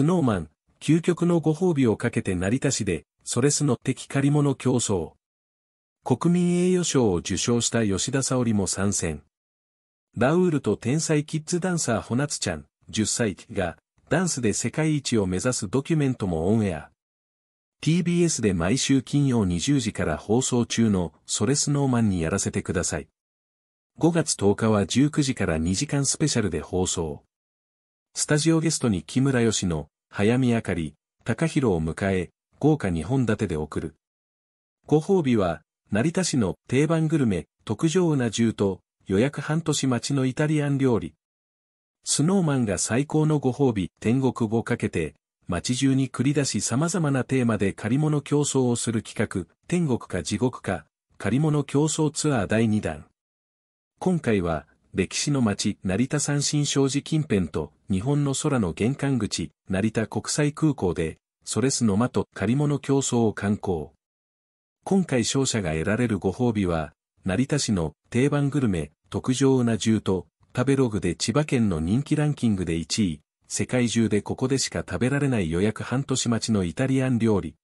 スノーマン、究極のご褒美をかけて成田市で、それすの敵借り物競争。国民栄誉賞を受賞した吉田沙織も参戦。ラウールと天才キッズダンサーほなつちゃん、10歳が、ダンスで世界一を目指すドキュメントもオンエア。TBS で毎週金曜20時から放送中のソレスノーマンにやらせてください。5月10日は19時から2時間スペシャルで放送。スタジオゲストに木村義の、早見あかり、高弘を迎え、豪華2本立てで送る。ご褒美は、成田市の定番グルメ、特上うな重と、予約半年待ちのイタリアン料理。スノーマンが最高のご褒美、天国をかけて、街中に繰り出し様々なテーマで借り物競争をする企画、天国か地獄か、借り物競争ツアー第2弾。今回は、歴史の街、成田三新商事近辺と、日本の空の玄関口、成田国際空港で、ソレスの間と借り物競争を観光。今回勝者が得られるご褒美は、成田市の定番グルメ、特上うな重と、食べログで千葉県の人気ランキングで1位、世界中でここでしか食べられない予約半年待ちのイタリアン料理。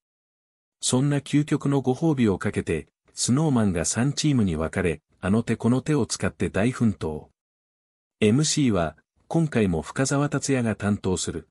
そんな究極のご褒美をかけて、スノーマンが3チームに分かれ、あの手この手を使って大奮闘。MC は、今回も深沢達也が担当する。